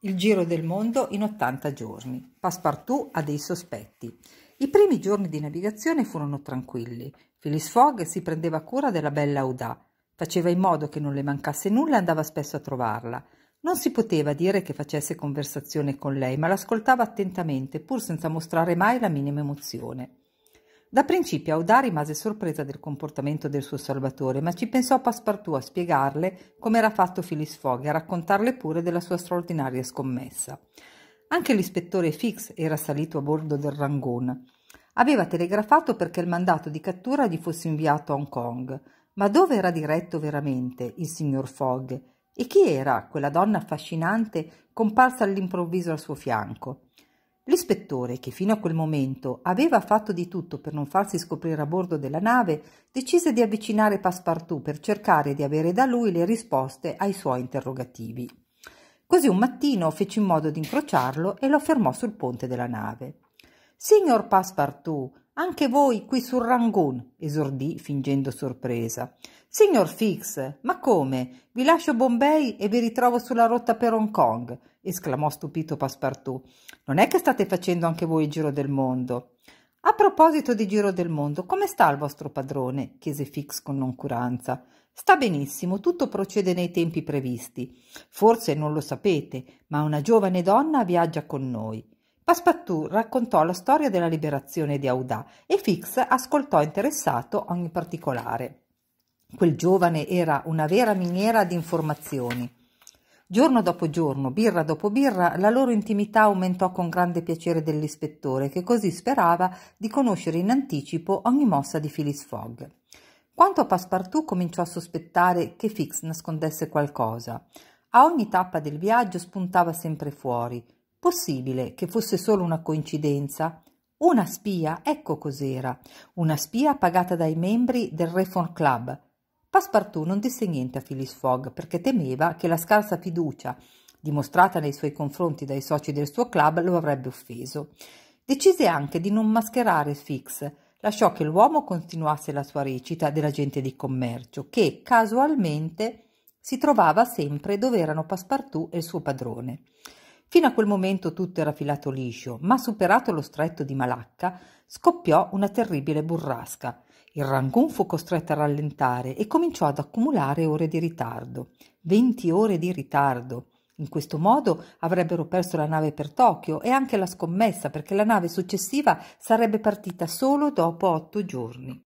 Il giro del mondo in 80 giorni. Passepartout ha dei sospetti. I primi giorni di navigazione furono tranquilli. Phyllis Fogg si prendeva cura della bella Audà, faceva in modo che non le mancasse nulla e andava spesso a trovarla. Non si poteva dire che facesse conversazione con lei, ma l'ascoltava attentamente, pur senza mostrare mai la minima emozione. Da principio Audà rimase sorpresa del comportamento del suo salvatore, ma ci pensò Passepartout a spiegarle come era fatto Phyllis Fogg e a raccontarle pure della sua straordinaria scommessa. Anche l'ispettore Fix era salito a bordo del Rangoon. Aveva telegrafato perché il mandato di cattura gli fosse inviato a Hong Kong. Ma dove era diretto veramente il signor Fogg? E chi era quella donna affascinante comparsa all'improvviso al suo fianco? L'ispettore, che fino a quel momento aveva fatto di tutto per non farsi scoprire a bordo della nave, decise di avvicinare Passepartout per cercare di avere da lui le risposte ai suoi interrogativi. Così un mattino fece in modo di incrociarlo e lo fermò sul ponte della nave. Signor Passepartout, anche voi qui sul Rangoon, esordì fingendo sorpresa. Signor Fix, ma come? Vi lascio Bombay e vi ritrovo sulla rotta per Hong Kong esclamò stupito Passepartout. Non è che state facendo anche voi il giro del mondo? A proposito di giro del mondo, come sta il vostro padrone? chiese Fix con noncuranza. Sta benissimo, tutto procede nei tempi previsti. Forse non lo sapete, ma una giovane donna viaggia con noi. Passepartout raccontò la storia della liberazione di Audà e Fix ascoltò interessato ogni particolare. Quel giovane era una vera miniera di informazioni. Giorno dopo giorno, birra dopo birra, la loro intimità aumentò con grande piacere dell'ispettore, che così sperava di conoscere in anticipo ogni mossa di Phyllis Fogg. Quanto a Passepartout cominciò a sospettare che Fix nascondesse qualcosa. A ogni tappa del viaggio spuntava sempre fuori. Possibile che fosse solo una coincidenza? Una spia, ecco cos'era. Una spia pagata dai membri del Reform Club, Passepartout non disse niente a Phileas Fogg perché temeva che la scarsa fiducia dimostrata nei suoi confronti dai soci del suo club lo avrebbe offeso. Decise anche di non mascherare Fix, lasciò che l'uomo continuasse la sua recita dell'agente di commercio che casualmente si trovava sempre dove erano Passepartout e il suo padrone. Fino a quel momento tutto era filato liscio, ma superato lo stretto di Malacca scoppiò una terribile burrasca. Il Rangoon fu costretto a rallentare e cominciò ad accumulare ore di ritardo. Venti ore di ritardo. In questo modo avrebbero perso la nave per Tokyo e anche la scommessa perché la nave successiva sarebbe partita solo dopo otto giorni.